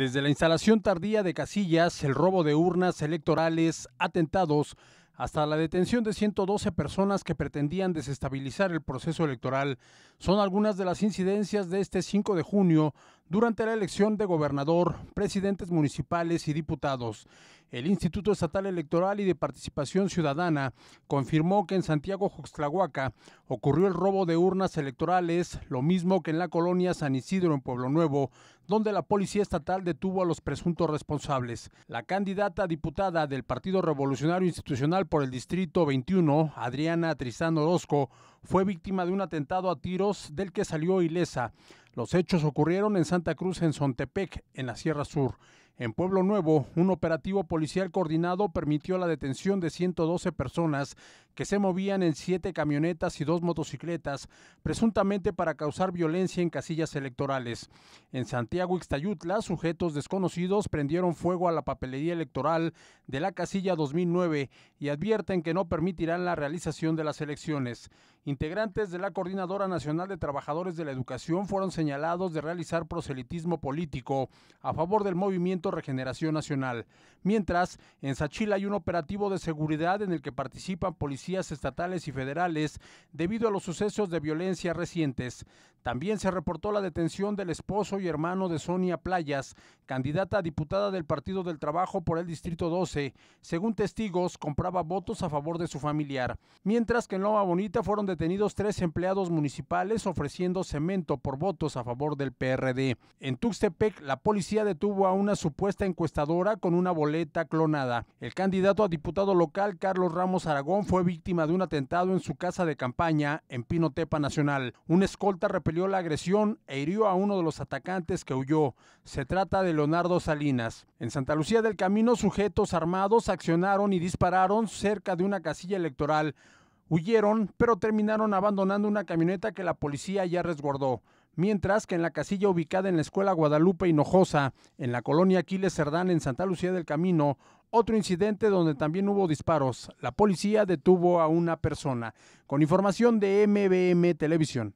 Desde la instalación tardía de casillas, el robo de urnas electorales, atentados, hasta la detención de 112 personas que pretendían desestabilizar el proceso electoral, son algunas de las incidencias de este 5 de junio durante la elección de gobernador, presidentes municipales y diputados, el Instituto Estatal Electoral y de Participación Ciudadana confirmó que en Santiago Joxtlahuaca ocurrió el robo de urnas electorales, lo mismo que en la colonia San Isidro en Pueblo Nuevo, donde la policía estatal detuvo a los presuntos responsables. La candidata diputada del Partido Revolucionario Institucional por el Distrito 21, Adriana Tristán Orozco, fue víctima de un atentado a tiros del que salió ilesa. Los hechos ocurrieron en Santa Cruz, en Sontepec, en la Sierra Sur. En Pueblo Nuevo, un operativo policial coordinado permitió la detención de 112 personas que se movían en siete camionetas y dos motocicletas, presuntamente para causar violencia en casillas electorales. En Santiago Ixtayutla, sujetos desconocidos prendieron fuego a la papelería electoral de la casilla 2009 y advierten que no permitirán la realización de las elecciones. Integrantes de la Coordinadora Nacional de Trabajadores de la Educación fueron señalados de realizar proselitismo político a favor del movimiento Regeneración Nacional. Mientras, en Sachila hay un operativo de seguridad en el que participan policías estatales y federales debido a los sucesos de violencia recientes. También se reportó la detención del esposo y hermano de Sonia Playas, candidata a diputada del Partido del Trabajo por el Distrito 12. Según testigos, compraba votos a favor de su familiar. Mientras que en Loma Bonita fueron detenidos tres empleados municipales ofreciendo cemento por votos a favor del PRD. En Tuxtepec, la policía detuvo a una supuesta encuestadora con una boleta clonada. El candidato a diputado local, Carlos Ramos Aragón, fue víctima de un atentado en su casa de campaña en Pinotepa Nacional. Un escolta repelió la agresión e hirió a uno de los atacantes que huyó. Se trata de Leonardo Salinas. En Santa Lucía del Camino, sujetos armados accionaron y dispararon cerca de una casilla electoral. Huyeron, pero terminaron abandonando una camioneta que la policía ya resguardó mientras que en la casilla ubicada en la Escuela Guadalupe Hinojosa, en la colonia Aquiles Cerdán, en Santa Lucía del Camino, otro incidente donde también hubo disparos. La policía detuvo a una persona. Con información de MBM Televisión.